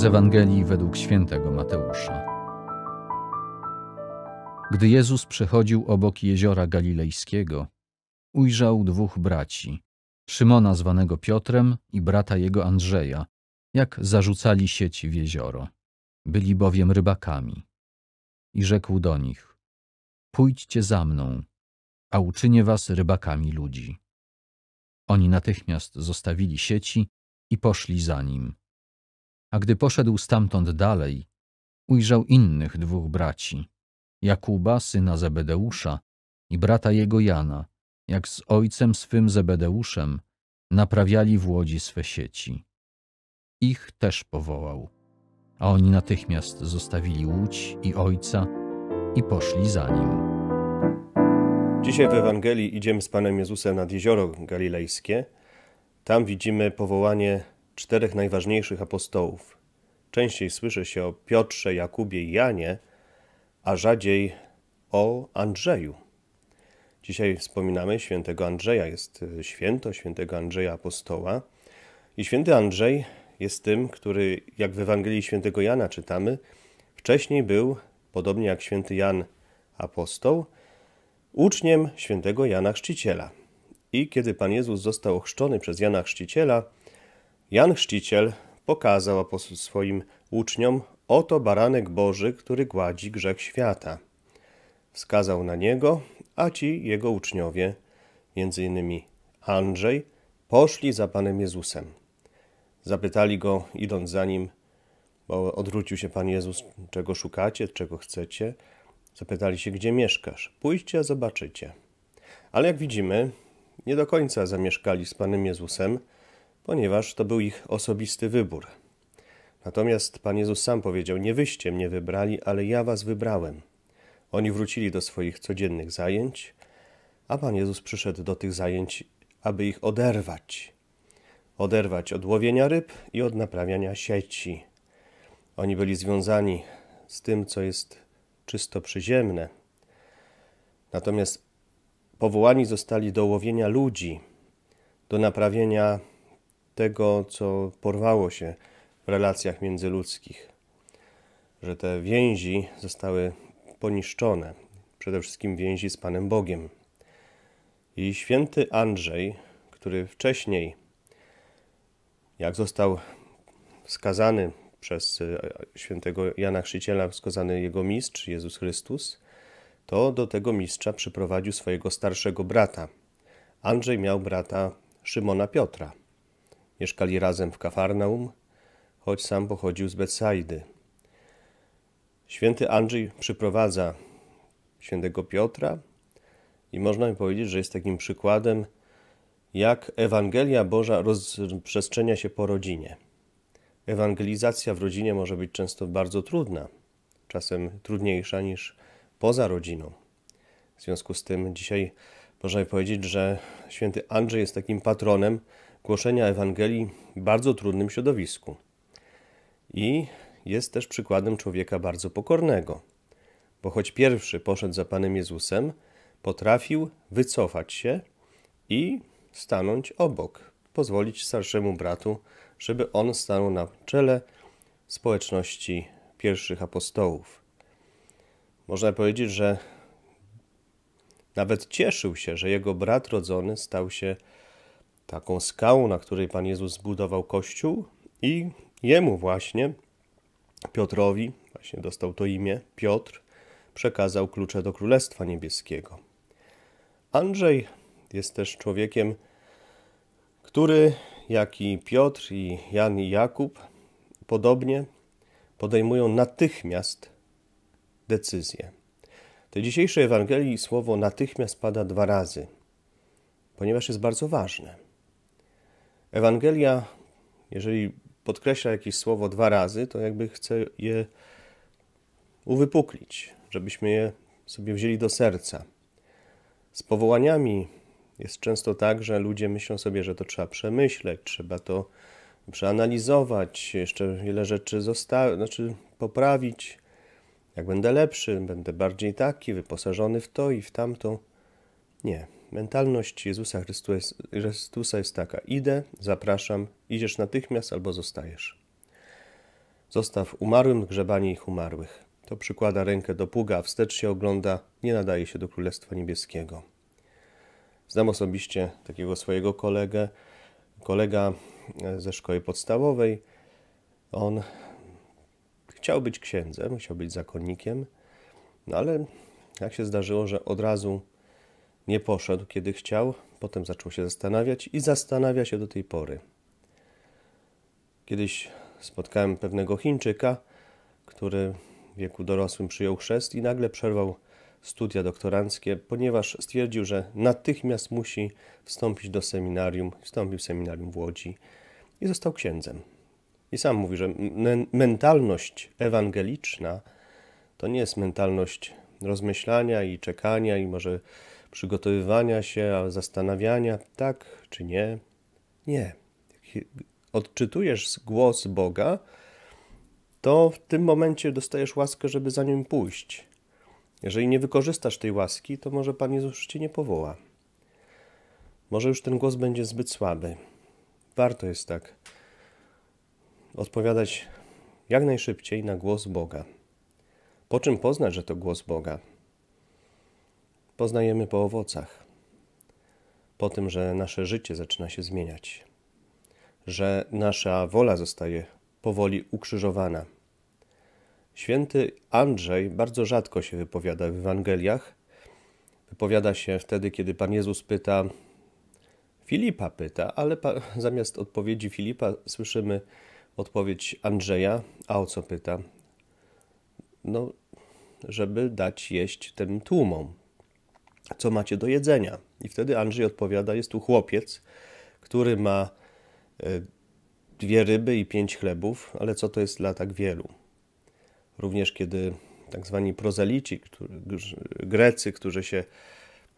z Ewangelii według świętego Mateusza. Gdy Jezus przechodził obok jeziora galilejskiego, ujrzał dwóch braci, Szymona zwanego Piotrem i brata jego Andrzeja, jak zarzucali sieci w jezioro. Byli bowiem rybakami. I rzekł do nich, pójdźcie za mną, a uczynię was rybakami ludzi. Oni natychmiast zostawili sieci i poszli za nim. A gdy poszedł stamtąd dalej, ujrzał innych dwóch braci, Jakuba, syna Zebedeusza i brata jego Jana, jak z ojcem swym Zebedeuszem naprawiali w łodzi swe sieci. Ich też powołał, a oni natychmiast zostawili łódź i ojca i poszli za nim. Dzisiaj w Ewangelii idziemy z Panem Jezusem nad jezioro galilejskie. Tam widzimy powołanie czterech najważniejszych apostołów. Częściej słyszy się o Piotrze, Jakubie i Janie, a rzadziej o Andrzeju. Dzisiaj wspominamy świętego Andrzeja. Jest y, święto świętego Andrzeja apostoła. I święty Andrzej jest tym, który, jak w Ewangelii świętego Jana czytamy, wcześniej był, podobnie jak święty Jan apostoł, uczniem świętego Jana Chrzciciela. I kiedy Pan Jezus został ochrzczony przez Jana Chrzciciela, Jan Chrzciciel pokazał swoim uczniom, oto baranek Boży, który gładzi grzech świata. Wskazał na niego, a ci jego uczniowie, między innymi Andrzej, poszli za Panem Jezusem. Zapytali go, idąc za nim, bo odwrócił się Pan Jezus, czego szukacie, czego chcecie. Zapytali się, gdzie mieszkasz. Pójdźcie, a zobaczycie. Ale jak widzimy, nie do końca zamieszkali z Panem Jezusem, ponieważ to był ich osobisty wybór. Natomiast Pan Jezus sam powiedział: Nie wyście mnie wybrali, ale ja was wybrałem. Oni wrócili do swoich codziennych zajęć, a Pan Jezus przyszedł do tych zajęć, aby ich oderwać. Oderwać od łowienia ryb i od naprawiania sieci. Oni byli związani z tym, co jest czysto przyziemne. Natomiast powołani zostali do łowienia ludzi, do naprawienia tego, co porwało się w relacjach międzyludzkich, że te więzi zostały poniszczone, przede wszystkim więzi z Panem Bogiem. I święty Andrzej, który wcześniej, jak został skazany przez e, świętego Jana Chrzciciela, skazany jego mistrz, Jezus Chrystus, to do tego mistrza przyprowadził swojego starszego brata. Andrzej miał brata Szymona Piotra. Mieszkali razem w Kafarnaum, choć sam pochodził z Betsaidy. Święty Andrzej przyprowadza świętego Piotra i można by powiedzieć, że jest takim przykładem, jak Ewangelia Boża rozprzestrzenia się po rodzinie. Ewangelizacja w rodzinie może być często bardzo trudna, czasem trudniejsza niż poza rodziną. W związku z tym dzisiaj można powiedzieć, że święty Andrzej jest takim patronem głoszenia Ewangelii bardzo trudnym środowisku. I jest też przykładem człowieka bardzo pokornego, bo choć pierwszy poszedł za Panem Jezusem, potrafił wycofać się i stanąć obok, pozwolić starszemu bratu, żeby on stanął na czele społeczności pierwszych apostołów. Można powiedzieć, że nawet cieszył się, że jego brat rodzony stał się taką skałą, na której Pan Jezus zbudował kościół i jemu właśnie, Piotrowi, właśnie dostał to imię, Piotr, przekazał klucze do Królestwa Niebieskiego. Andrzej jest też człowiekiem, który, jak i Piotr, i Jan, i Jakub, podobnie podejmują natychmiast decyzję. W tej dzisiejszej Ewangelii słowo natychmiast pada dwa razy, ponieważ jest bardzo ważne. Ewangelia, jeżeli podkreśla jakieś słowo dwa razy, to jakby chce je uwypuklić, żebyśmy je sobie wzięli do serca. Z powołaniami jest często tak, że ludzie myślą sobie, że to trzeba przemyśleć, trzeba to przeanalizować, jeszcze wiele rzeczy zosta- znaczy poprawić. Jak będę lepszy, będę bardziej taki, wyposażony w to i w tamto. Nie, Mentalność Jezusa Chrystusa jest taka: idę, zapraszam, idziesz natychmiast albo zostajesz. Zostaw umarłym grzebanie ich umarłych. To przykłada rękę do pługa, a wstecz się ogląda, nie nadaje się do Królestwa Niebieskiego. Znam osobiście takiego swojego kolegę, kolega e, ze szkoły podstawowej. On chciał być księdzem, chciał być zakonnikiem, no ale jak się zdarzyło, że od razu nie poszedł, kiedy chciał, potem zaczął się zastanawiać i zastanawia się do tej pory. Kiedyś spotkałem pewnego Chińczyka, który w wieku dorosłym przyjął chrzest i nagle przerwał studia doktoranckie, ponieważ stwierdził, że natychmiast musi wstąpić do seminarium. Wstąpił w seminarium w Łodzi i został księdzem. I sam mówi, że mentalność ewangeliczna to nie jest mentalność rozmyślania i czekania i może przygotowywania się, zastanawiania, tak czy nie. Nie. Odczytujesz głos Boga, to w tym momencie dostajesz łaskę, żeby za nim pójść. Jeżeli nie wykorzystasz tej łaski, to może Pan Jezus już cię nie powoła. Może już ten głos będzie zbyt słaby. Warto jest tak odpowiadać jak najszybciej na głos Boga. Po czym poznać, że to głos Boga? poznajemy po owocach, po tym, że nasze życie zaczyna się zmieniać, że nasza wola zostaje powoli ukrzyżowana. Święty Andrzej bardzo rzadko się wypowiada w Ewangeliach. Wypowiada się wtedy, kiedy Pan Jezus pyta, Filipa pyta, ale zamiast odpowiedzi Filipa słyszymy odpowiedź Andrzeja, a o co pyta? No, żeby dać jeść tym tłumom co macie do jedzenia. I wtedy Andrzej odpowiada, jest tu chłopiec, który ma e, dwie ryby i pięć chlebów, ale co to jest dla tak wielu? Również kiedy tak zwani prozelici, Grecy, którzy się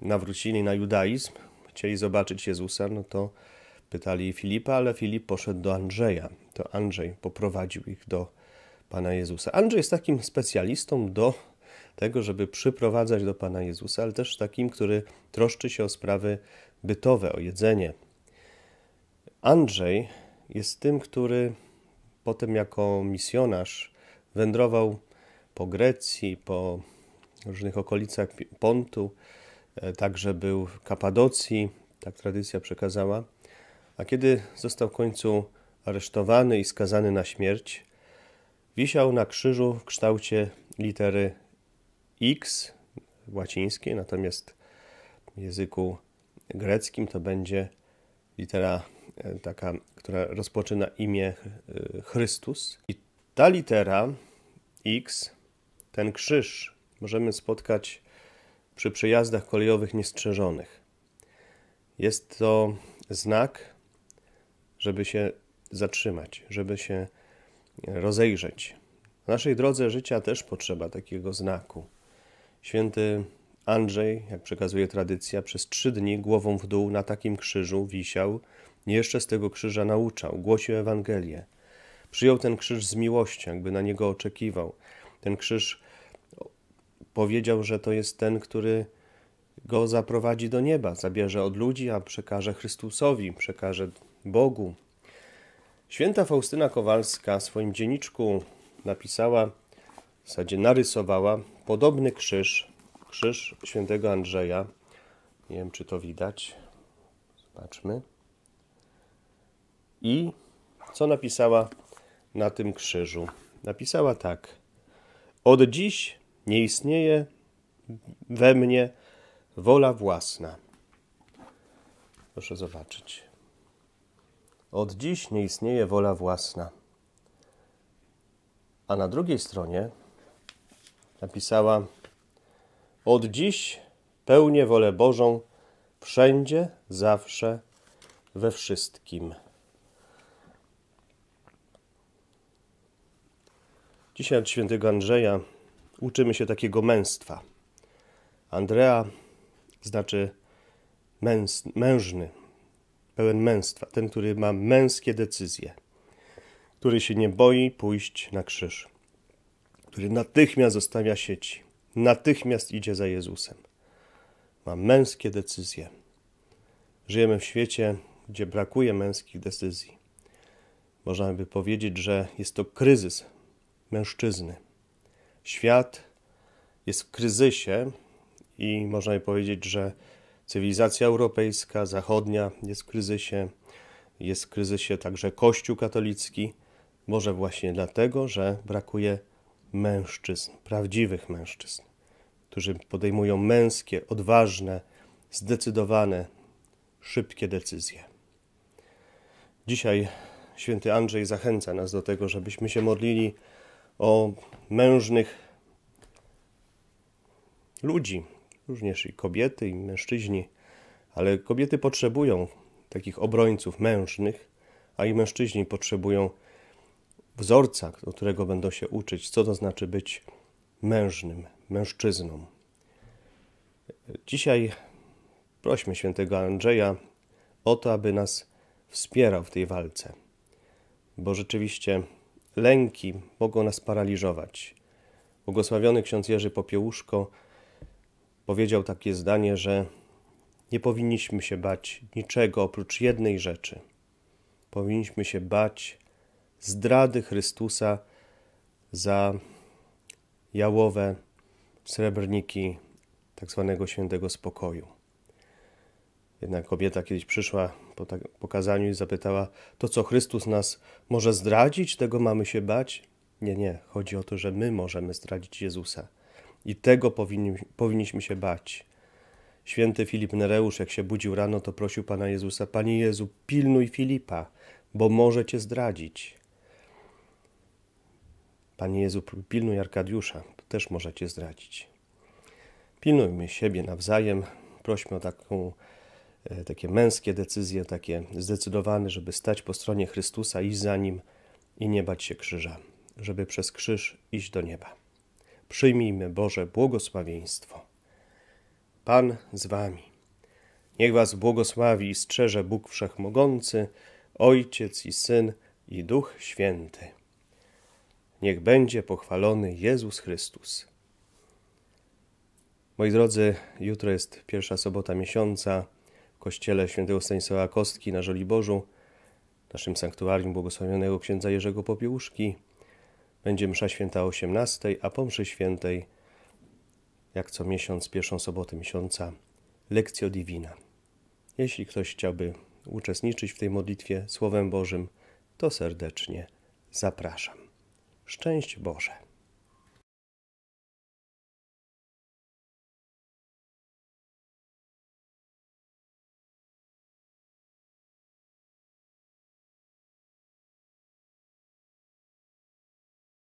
nawrócili na judaizm, chcieli zobaczyć Jezusa, no to pytali Filipa, ale Filip poszedł do Andrzeja. To Andrzej poprowadził ich do Pana Jezusa. Andrzej jest takim specjalistą do tego, żeby przyprowadzać do Pana Jezusa, ale też takim, który troszczy się o sprawy bytowe, o jedzenie. Andrzej jest tym, który potem jako misjonarz wędrował po Grecji, po różnych okolicach Pontu, e, także był w Kapadocji, tak tradycja przekazała. A kiedy został w końcu aresztowany i skazany na śmierć, wisiał na krzyżu w kształcie litery x łacińskie, natomiast w języku greckim to będzie litera e, taka, która rozpoczyna imię e, Chrystus. I ta litera X, ten krzyż, możemy spotkać przy przejazdach kolejowych niestrzeżonych. Jest to znak, żeby się zatrzymać, żeby się rozejrzeć. W naszej drodze życia też potrzeba takiego znaku. Święty Andrzej, jak przekazuje tradycja, przez trzy dni głową w dół na takim krzyżu wisiał Nie jeszcze z tego krzyża nauczał, głosił Ewangelię. Przyjął ten krzyż z miłością, jakby na niego oczekiwał. Ten krzyż powiedział, że to jest ten, który go zaprowadzi do nieba, zabierze od ludzi, a przekaże Chrystusowi, przekaże Bogu. Święta Faustyna Kowalska w swoim dzienniczku napisała, w zasadzie narysowała podobny krzyż, krzyż świętego Andrzeja. Nie wiem, czy to widać. Zobaczmy. I co napisała na tym krzyżu? Napisała tak. Od dziś nie istnieje we mnie wola własna. Proszę zobaczyć. Od dziś nie istnieje wola własna. A na drugiej stronie napisała Od dziś pełnię wolę Bożą wszędzie, zawsze, we wszystkim. Dzisiaj od świętego Andrzeja uczymy się takiego męstwa. Andrea znaczy męs, mężny, pełen męstwa, ten, który ma męskie decyzje, który się nie boi pójść na krzyż który natychmiast zostawia sieci, natychmiast idzie za Jezusem. Ma męskie decyzje. Żyjemy w świecie, gdzie brakuje męskich decyzji. Można by powiedzieć, że jest to kryzys mężczyzny. Świat jest w kryzysie i można by powiedzieć, że cywilizacja europejska, zachodnia jest w kryzysie. Jest w kryzysie także Kościół katolicki. Może właśnie dlatego, że brakuje mężczyzn, prawdziwych mężczyzn, którzy podejmują męskie, odważne, zdecydowane, szybkie decyzje. Dzisiaj święty Andrzej zachęca nas do tego, żebyśmy się modlili o mężnych ludzi, również i kobiety, i mężczyźni, ale kobiety potrzebują takich obrońców mężnych, a i mężczyźni potrzebują wzorca, od którego będą się uczyć, co to znaczy być mężnym, mężczyzną. Dzisiaj prośmy świętego Andrzeja o to, aby nas wspierał w tej walce, bo rzeczywiście lęki mogą nas paraliżować. Błogosławiony ksiądz Jerzy Popiełuszko powiedział takie zdanie, że nie powinniśmy się bać niczego oprócz jednej rzeczy. Powinniśmy się bać zdrady Chrystusa za jałowe srebrniki tzw. Tak świętego spokoju. Jednak kobieta kiedyś przyszła po tak, pokazaniu i zapytała: To co Chrystus nas może zdradzić? Tego mamy się bać? Nie, nie. Chodzi o to, że my możemy zdradzić Jezusa. I tego powinni, powinniśmy się bać. Święty Filip Nereusz, jak się budził rano, to prosił Pana Jezusa: Panie Jezu, pilnuj Filipa, bo może cię zdradzić. Panie Jezu, pilnuj Arkadiusza, też możecie zdradzić. Pilnujmy siebie nawzajem, prośmy o taką, e, takie męskie decyzje, takie zdecydowane, żeby stać po stronie Chrystusa, iść za Nim i nie bać się krzyża, żeby przez krzyż iść do nieba. Przyjmijmy Boże błogosławieństwo. Pan z Wami. Niech Was błogosławi i strzeże Bóg Wszechmogący, Ojciec i Syn i Duch Święty. Niech będzie pochwalony Jezus Chrystus. Moi drodzy, jutro jest pierwsza sobota miesiąca w kościele świętego Stanisława Kostki na Żoliborzu, naszym sanktuarium błogosławionego księdza Jerzego Popiełuszki. Będzie msza święta o 18, a po mszy świętej, jak co miesiąc, pierwszą sobotę miesiąca, lekcja divina. Jeśli ktoś chciałby uczestniczyć w tej modlitwie Słowem Bożym, to serdecznie zapraszam. Szczęść Boże!